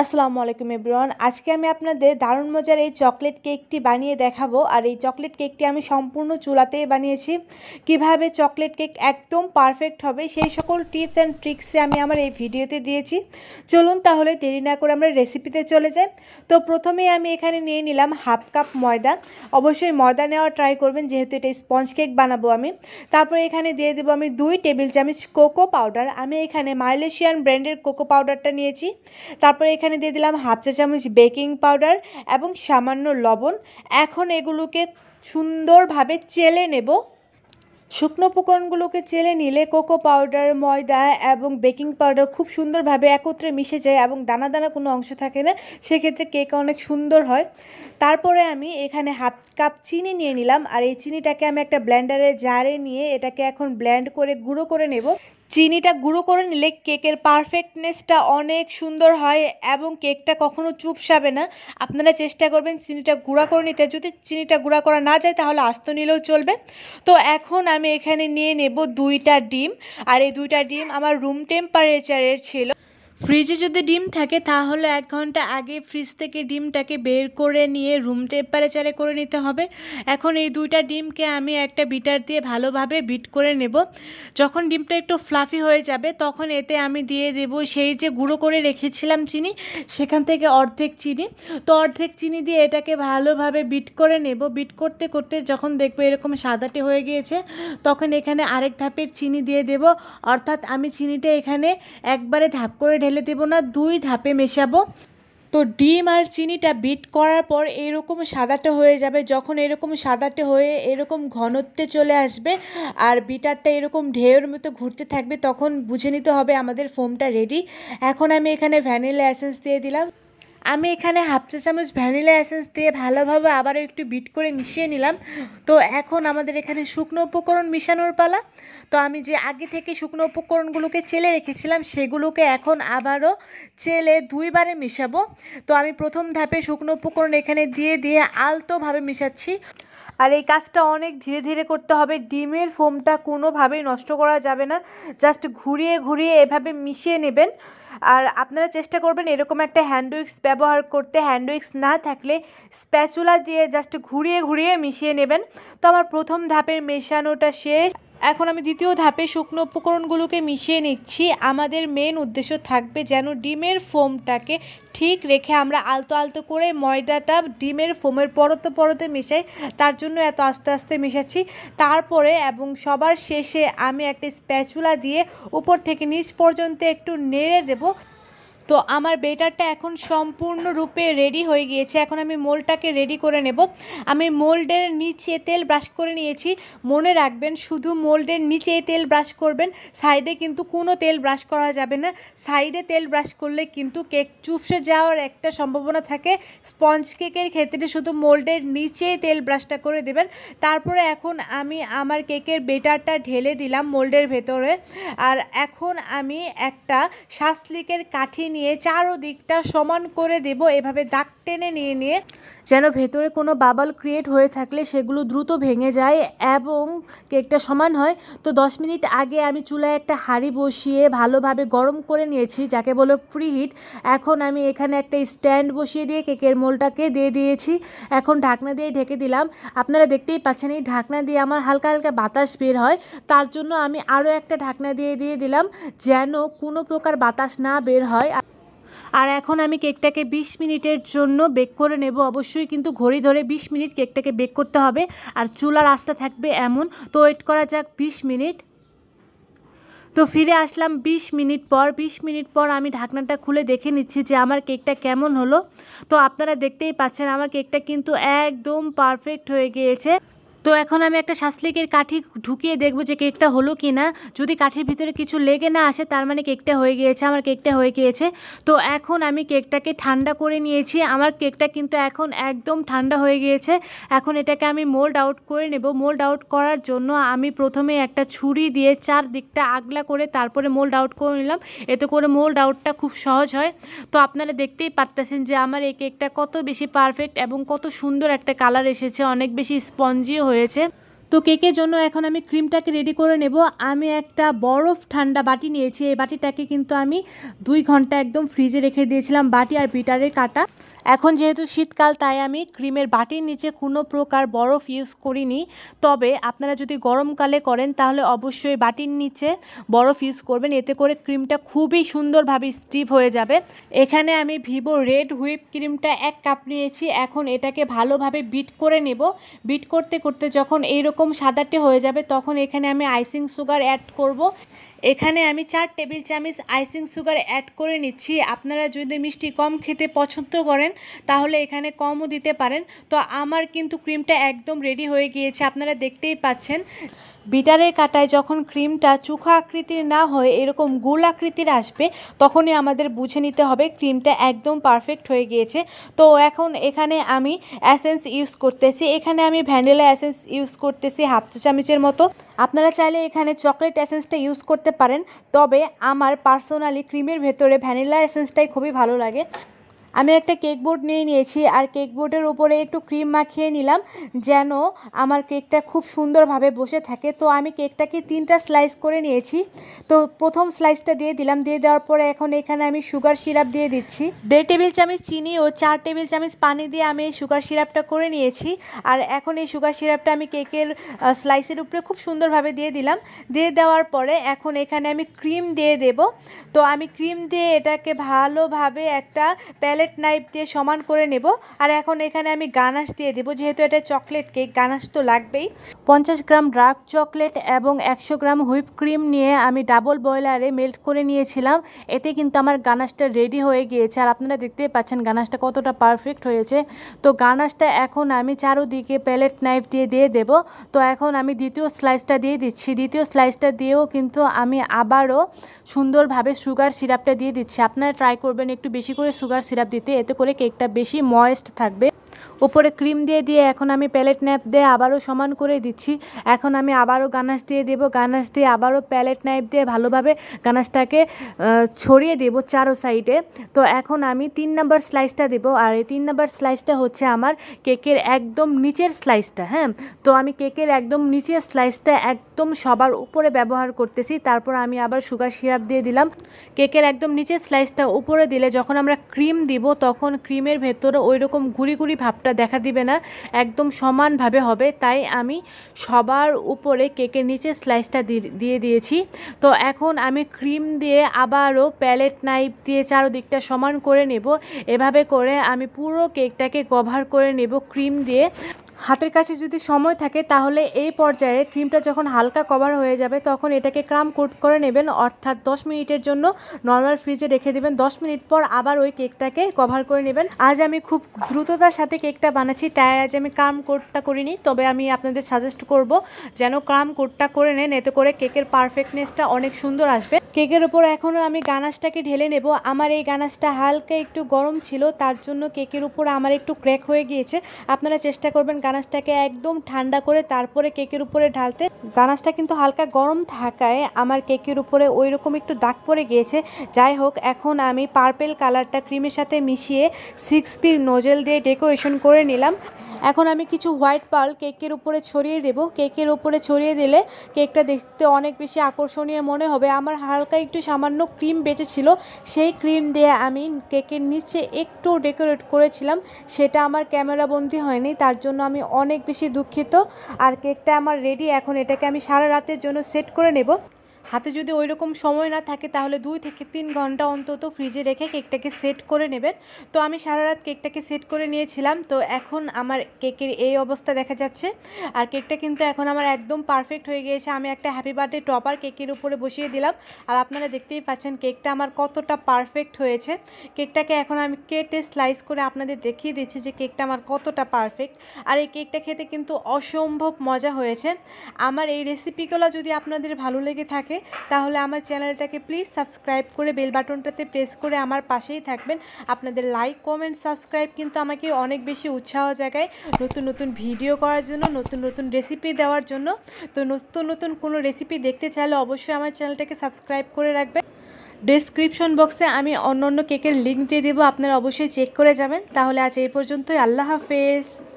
আসসালামু আলাইকুম এব্রন আজকে আমি আপনাদের দারুণ মজার এই চকলেট কেকটি বানিয়ে দেখাবো আর এই চকলেট কেকটি আমি সম্পূর্ণ চুলাতেই বানিয়েছি কিভাবে চকলেট কেক একদম পারফেক্ট হবে সেই সকল টিপস অ্যান্ড ট্রিক্সে আমি আমার এই ভিডিওতে দিয়েছি চলুন তাহলে দেরি না করে আমরা রেসিপিতে চলে যাই তো প্রথমেই আমি এখানে নিয়ে নিলাম হাফ কাপ ময়দা অবশ্যই ময়দা নেওয়া ট্রাই করবেন যেহেতু এটা স্পঞ্জ কেক বানাবো আমি তারপরে এখানে দিয়ে দেবো আমি দুই টেবিল চামচ কোকো পাউডার আমি এখানে মালয়েশিয়ান ব্র্যান্ডের কোকো পাউডারটা নিয়েছি তারপরে এখানে দিয়ে দিলাম হাফ চা চামচ বেকিং পাউডার এবং সামান্য লবণ এখন এগুলোকে সুন্দরভাবে চেলে নেব শুকনো পুকনগুলোকে চেলে নিলে কোকো পাউডার ময়দা এবং বেকিং পাউডার খুব সুন্দরভাবে একত্রে মিশে যায় এবং দানা দানা কোনো অংশ থাকে না সেক্ষেত্রে কেক অনেক সুন্দর হয় তারপরে আমি এখানে হাফ কাপ চিনি নিয়ে নিলাম আর এই চিনিটাকে আমি একটা ব্ল্যান্ডারে জারে নিয়ে এটাকে এখন ব্ল্যান্ড করে গুঁড়ো করে নেব চিনিটা গুঁড়ো করে নিলে কেকের পারফেক্টনেসটা অনেক সুন্দর হয় এবং কেকটা কখনো চুপসাবে না আপনারা চেষ্টা করবেন চিনিটা গুঁড়া করে নিতে যদি চিনিটা গুঁড়া করা না যায় তাহলে আস্ত নিলেও চলবে তো এখন আমি এখানে নিয়ে নেব দুইটা ডিম আর এই দুইটা ডিম আমার রুম টেম্পারেচারের ছিল ফ্রিজে যদি ডিম থাকে তাহলে এক ঘন্টা আগে ফ্রিজ থেকে ডিমটাকে বের করে নিয়ে রুম টেম্পারেচারে করে নিতে হবে এখন এই দুইটা ডিমকে আমি একটা বিটার দিয়ে ভালোভাবে বিট করে নেব যখন ডিমটা একটু ফ্লাফি হয়ে যাবে তখন এতে আমি দিয়ে দেব সেই যে গুঁড়ো করে রেখেছিলাম চিনি সেখান থেকে অর্ধেক চিনি তো অর্ধেক চিনি দিয়ে এটাকে ভালোভাবে বিট করে নেব বিট করতে করতে যখন দেখবো এরকম সাদাটে হয়ে গিয়েছে তখন এখানে আরেক ধাপের চিনি দিয়ে দেব অর্থাৎ আমি চিনিটা এখানে একবারে ধাপ করে ঢেলে ফেলে দেব না দুই ধাপে মেশাবো তো ডিম আর চিনিটা বিট করার পর এরকম সাদাটা হয়ে যাবে যখন এরকম সাদাটা হয়ে এরকম ঘনত্বে চলে আসবে আর বিটারটা এরকম ঢেউর মতো ঘুরতে থাকবে তখন বুঝে নিতে হবে আমাদের ফোমটা রেডি এখন আমি এখানে ভ্যানিলা অ্যাসেন্স দিয়ে দিলাম আমি এখানে হাফ চা চামচ ভ্যানিলা এসেন্স দিয়ে ভালোভাবে আবারও একটু বিট করে মিশিয়ে নিলাম তো এখন আমাদের এখানে শুকনো উপকরণ মিশানোর পালা তো আমি যে আগে থেকে শুকনো উপকরণগুলোকে চেলে রেখেছিলাম সেগুলোকে এখন আবারও চেলে দুইবারে মিশাবো তো আমি প্রথম ধাপে শুকনো উপকরণ এখানে দিয়ে দিয়ে আলতোভাবে মিশাচ্ছি আর এই কাজটা অনেক ধীরে ধীরে করতে হবে ডিমের ফোমটা কোনোভাবেই নষ্ট করা যাবে না জাস্ট ঘুরিয়ে ঘুরিয়ে এভাবে মিশিয়ে নেবেন আর আপনারা চেষ্টা করবেন এরকম একটা হ্যান্ড উইক্স ব্যবহার করতে হ্যান্ড উইক্স না থাকলে স্প্যাচুলা দিয়ে জাস্ট ঘুরিয়ে ঘুরিয়ে মিশিয়ে নেবেন তো আমার প্রথম ধাপের মেশানোটা শেষ এখন আমি দ্বিতীয় ধাপে শুকনো উপকরণগুলোকে মিশিয়ে নিচ্ছি আমাদের মেন উদ্দেশ্য থাকবে যেন ডিমের ফোমটাকে ঠিক রেখে আমরা আলতো আলতো করে ময়দাটা ডিমের ফোমের পরতে পরতে মিশাই তার জন্য এত আস্তে আস্তে মিশাচ্ছি তারপরে এবং সবার শেষে আমি একটা স্প্যাচুলা দিয়ে উপর থেকে নিচ পর্যন্ত একটু নেড়ে দেব তো আমার বেটারটা এখন সম্পূর্ণরূপে রেডি হয়ে গিয়েছে এখন আমি মোলটাকে রেডি করে নেব আমি মোল্ডের নিচে তেল ব্রাশ করে নিয়েছি মনে রাখবেন শুধু মোল্ডের নিচে তেল ব্রাশ করবেন সাইডে কিন্তু কোনো তেল ব্রাশ করা যাবে না সাইডে তেল ব্রাশ করলে কিন্তু কেক চুপসে যাওয়ার একটা সম্ভাবনা থাকে স্পঞ্জ কেকের ক্ষেত্রে শুধু মোল্ডের নিচে তেল ব্রাশটা করে দেবেন তারপরে এখন আমি আমার কেকের বেটারটা ঢেলে দিলাম মোল্ডের ভেতরে আর এখন আমি একটা শাসলিকের কাঠি নিয়ে চারোদিকটা সমান করে দেব এভাবে দাগ টেনে নিয়ে নিয়ে যেন ভেতরে কোনো বাবল ক্রিয়েট হয়ে থাকলে সেগুলো দ্রুত ভেঙে যায় এবং কেকটা সমান হয় তো 10 মিনিট আগে আমি চুলায় একটা হাঁড়ি বসিয়ে ভালোভাবে গরম করে নিয়েছি যাকে বলো প্রিহিট এখন আমি এখানে একটা স্ট্যান্ড বসিয়ে দিয়ে কেকের মোলটাকে দিয়ে দিয়েছি এখন ঢাকনা দিয়ে ঢেকে দিলাম আপনারা দেখতেই পাচ্ছেন এই ঢাকনা দিয়ে আমার হালকা হালকা বাতাস বের হয় তার জন্য আমি আরও একটা ঢাকনা দিয়ে দিয়ে দিলাম যেন কোনো প্রকার বাতাস না বের হয় আর এখন আমি কেকটাকে ২০ মিনিটের জন্য বেক করে নেব অবশ্যই কিন্তু ঘড়ি ধরে ২০ মিনিট কেকটাকে বেক করতে হবে আর চুলার আঁচটা থাকবে এমন তো ওয়েট করা যাক ২০ মিনিট তো ফিরে আসলাম ২০ মিনিট পর ২০ মিনিট পর আমি ঢাকনাটা খুলে দেখে নিচ্ছি যে আমার কেকটা কেমন হলো তো আপনারা দেখতেই পাচ্ছেন আমার কেকটা কিন্তু একদম পারফেক্ট হয়ে গিয়েছে তো এখন আমি একটা শাসলিকের কাঠি ঢুকিয়ে দেখব যে কেকটা হলো কি না যদি কাঠির ভিতরে কিছু লেগে না আসে তার মানে কেকটা হয়ে গিয়েছে আমার কেকটা হয়ে গিয়েছে তো এখন আমি কেকটাকে ঠান্ডা করে নিয়েছি আমার কেকটা কিন্তু এখন একদম ঠান্ডা হয়ে গিয়েছে এখন এটাকে আমি মোল্ড আউট করে নেব মোল্ড আউট করার জন্য আমি প্রথমে একটা ছুরি দিয়ে চার দিকটা আগলা করে তারপরে মোল্ড আউট করে নিলাম এতে করে মোল্ড আউটটা খুব সহজ হয় তো আপনারা দেখতেই পারতেছেন যে আমার এই কেকটা কত বেশি পারফেক্ট এবং কত সুন্দর একটা কালার এসেছে অনেক বেশি স্পঞ্জিও হয়েছে তো কেকের জন্য এখন আমি ক্রিমটাকে রেডি করে নেব আমি একটা বরফ ঠান্ডা বাটি নিয়েছি এই বাটিটাকে কিন্তু আমি দুই ঘন্টা একদম ফ্রিজে রেখে দিয়েছিলাম বাটি আর বিটারের কাটা এখন যেহেতু শীতকাল তাই আমি ক্রিমের বাটির নিচে কোনো প্রকার বরফ ইউজ করিনি তবে আপনারা যদি গরমকালে করেন তাহলে অবশ্যই বাটির নিচে বরফ ইউজ করবেন এতে করে ক্রিমটা খুবই সুন্দরভাবে স্টিভ হয়ে যাবে এখানে আমি ভিভো রেড হুইপ ক্রিমটা এক কাপ নিয়েছি এখন এটাকে ভালোভাবে বিট করে নেব বিট করতে করতে যখন এইরকম সাদাটে হয়ে যাবে তখন এখানে আমি আইসিং সুগার অ্যাড করব এখানে আমি চার টেবিল চামচ আইসিং সুগার অ্যাড করে নিচ্ছি আপনারা যদি মিষ্টি কম খেতে পছন্দ করেন তাহলে এখানে কমও দিতে পারেন তো আমার কিন্তু ক্রিমটা একদম রেডি হয়ে গিয়েছে আপনারা দেখতেই পাচ্ছেন বিটারের কাটায় যখন ক্রিমটা চুখা আকৃতির না হয়ে এরকম গোল আকৃতির আসবে তখনই আমাদের বুঝে নিতে হবে ক্রিমটা একদম পারফেক্ট হয়ে গিয়েছে তো এখন এখানে আমি অ্যাসেন্স ইউজ করতেছি এখানে আমি ভ্যানিলা অ্যাসেন্স ইউজ করতেছি হাফ চা মতো আপনারা চাইলে এখানে চকলেট অ্যাসেন্সটা ইউজ করতে পারেন তবে আমার পার্সোনালি ক্রিমের ভেতরে ভ্যানিলা অ্যাসেন্সটাই খুবই ভালো লাগে আমি একটা কেক বোর্ড নিয়ে নিয়েছি আর কেক বোর্ডের উপরে একটু ক্রিম মাখিয়ে নিলাম যেন আমার কেকটা খুব সুন্দরভাবে বসে থাকে তো আমি কেকটাকে তিনটা স্লাইস করে নিয়েছি তো প্রথম স্লাইসটা দিয়ে দিলাম দিয়ে দেওয়ার পরে এখন এখানে আমি সুগার সিরাপ দিয়ে দিচ্ছি দেড় টেবিল চামচ চিনি ও চার টেবিল চামচ পানি দিয়ে আমি এই সুগার সিরাপটা করে নিয়েছি আর এখন এই সুগার সিরাপটা আমি কেকের স্লাইসের উপরে খুব সুন্দরভাবে দিয়ে দিলাম দিয়ে দেওয়ার পরে এখন এখানে আমি ক্রিম দিয়ে দেব তো আমি ক্রিম দিয়ে এটাকে ভালোভাবে একটা প্যালে প্যালেট নাইফ দিয়ে সমান করে নেব আর এখন এখানে আমি গানাশ দিয়ে দেবো যেহেতু এটা চকলেট কেক গানাশ তো লাগবেই পঞ্চাশ গ্রাম ডার্ক চকলেট এবং একশো গ্রাম হুইপ ক্রিম নিয়ে আমি ডাবল বয়লারে মেল্ট করে নিয়েছিলাম এতে কিন্তু আমার গানাশটা রেডি হয়ে গিয়েছে আর আপনারা দেখতেই পাচ্ছেন গানাশটা কতটা পারফেক্ট হয়েছে তো গানাশটা এখন আমি চারোদিকে প্যালেট নাইফ দিয়ে দিয়ে দেব তো এখন আমি দ্বিতীয় স্লাইসটা দিয়ে দিচ্ছি দ্বিতীয় স্লাইসটা দিয়েও কিন্তু আমি আবারও সুন্দরভাবে সুগার সিরাপটা দিয়ে দিচ্ছি আপনারা ট্রাই করবেন একটু বেশি করে সুগার সিরাপ দিতে এতে করে কেকটা বেশি ময়েস্ট থাকবে উপরে ক্রিম দিয়ে দিয়ে এখন আমি প্যালেট ন্যাপ দিয়ে আবারও সমান করে দিচ্ছি এখন আমি আবারও গানাশ দিয়ে দেব গানাশ দিয়ে আবারও প্যালেট নাইফ দিয়ে ভালোভাবে গানাশটাকে ছড়িয়ে দেব চারো সাইডে তো এখন আমি তিন নাম্বার স্লাইসটা দেব আর এই তিন নাম্বার স্লাইসটা হচ্ছে আমার কেকের একদম নিচের স্লাইসটা হ্যাঁ তো আমি কেকের একদম নিচের স্লাইসটা একদম সবার উপরে ব্যবহার করতেছি তারপর আমি আবার সুগার সিরাপ দিয়ে দিলাম কেকের একদম নিচের স্লাইসটা উপরে দিলে যখন আমরা ক্রিম দিব তখন ক্রিমের ভেতরে ওই রকম ঘুরি ঘুরি ভাবটা দেখা দিবে না একদম সমানভাবে হবে তাই আমি সবার উপরে কেকের নিচে স্লাইসটা দিয়ে দিয়েছি তো এখন আমি ক্রিম দিয়ে আবারও প্যালেট নাইফ দিয়ে চারোদিকটা সমান করে নেব এভাবে করে আমি পুরো কেকটাকে কভার করে নেব ক্রিম দিয়ে হাতের কাছে যদি সময় থাকে তাহলে এই পর্যায়ে ক্রিমটা যখন হালকা কভার হয়ে যাবে তখন এটাকে ক্রাম কোট করে নেবেন অর্থাৎ দশ মিনিটের জন্য নর্মাল ফ্রিজে রেখে দেবেন দশ মিনিট পর আবার ওই কেকটাকে কভার করে নেবেন আজ আমি খুব দ্রুততার সাথে কেকটা বানাচ্ছি তাই আজ আমি ক্রাম কোটটা করিনি তবে আমি আপনাদের সাজেস্ট করব যেন ক্রাম কোটটা করে নেন এতে করে কেকের পারফেক্টনেসটা অনেক সুন্দর আসবে কেকের ওপর এখনও আমি গানাসটাকে ঢেলে নেব আমার এই গানাসটা হালকা একটু গরম ছিল তার জন্য কেকের উপর আমার একটু ক্র্যাক হয়ে গিয়েছে আপনারা চেষ্টা করবেন গানাশটাকে একদম ঠান্ডা করে তারপরে কেকের উপরে ঢালতে গানাশটা কিন্তু হালকা গরম থাকায় আমার কেকের উপরে ওই রকম একটু দাগ পড়ে গিয়েছে যাই হোক এখন আমি পার্পেল কালারটা ক্রিমের সাথে মিশিয়ে সিক্স পি নোজেল দিয়ে ডেকোরেশন করে নিলাম এখন আমি কিছু হোয়াইট পার্ল কেকের উপরে ছড়িয়ে দেব কেকের উপরে ছড়িয়ে দিলে কেকটা দেখতে অনেক বেশি আকর্ষণীয় মনে হবে আমার হালকা একটু সামান্য ক্রিম বেঁচেছিল সেই ক্রিম দিয়ে আমি কেকের নিচে একটু ডেকোরেট করেছিলাম সেটা আমার ক্যামেরাবন্দি হয়নি তার জন্য আমি অনেক বেশি দুঃখিত আর কেকটা আমার রেডি এখন এটাকে আমি সারা রাতের জন্য সেট করে নেব হাতে যদি ওই রকম সময় না থাকে তাহলে দুই থেকে তিন ঘন্টা অন্তত ফ্রিজে রেখে কেকটাকে সেট করে নেবেন তো আমি সারা রাত কেকটাকে সেট করে নিয়েছিলাম তো এখন আমার কেকের এই অবস্থা দেখা যাচ্ছে আর কেকটা কিন্তু এখন আমার একদম পারফেক্ট হয়ে গিয়েছে আমি একটা হ্যাপি বার্থডে টপার কেকের উপরে বসিয়ে দিলাম আর আপনারা দেখতেই পাচ্ছেন কেকটা আমার কতটা পারফেক্ট হয়েছে কেকটাকে এখন আমি কেটে স্লাইস করে আপনাদের দেখিয়ে দিচ্ছি যে কেকটা আমার কতটা পারফেক্ট আর এই কেকটা খেতে কিন্তু অসম্ভব মজা হয়েছে আমার এই রেসিপিগুলো যদি আপনাদের ভালো লেগে থাকে তাহলে আমার চ্যানেলটাকে প্লিজ সাবস্ক্রাইব করে বেল বাটনটাতে প্রেস করে আমার পাশেই থাকবেন আপনাদের লাইক কমেন্ট সাবস্ক্রাইব কিন্তু আমাকে অনেক বেশি উৎসাহ জায়গায় নতুন নতুন ভিডিও করার জন্য নতুন নতুন রেসিপি দেওয়ার জন্য তো নতুন নতুন কোনো রেসিপি দেখতে চাইলে অবশ্যই আমার চ্যানেলটাকে সাবস্ক্রাইব করে রাখবেন ডেসক্রিপশন বক্সে আমি অন্য অন্য কেকের লিঙ্ক দিয়ে দেবো আপনারা অবশ্যই চেক করে যাবেন তাহলে আজ এই পর্যন্তই আল্লাহ হাফেজ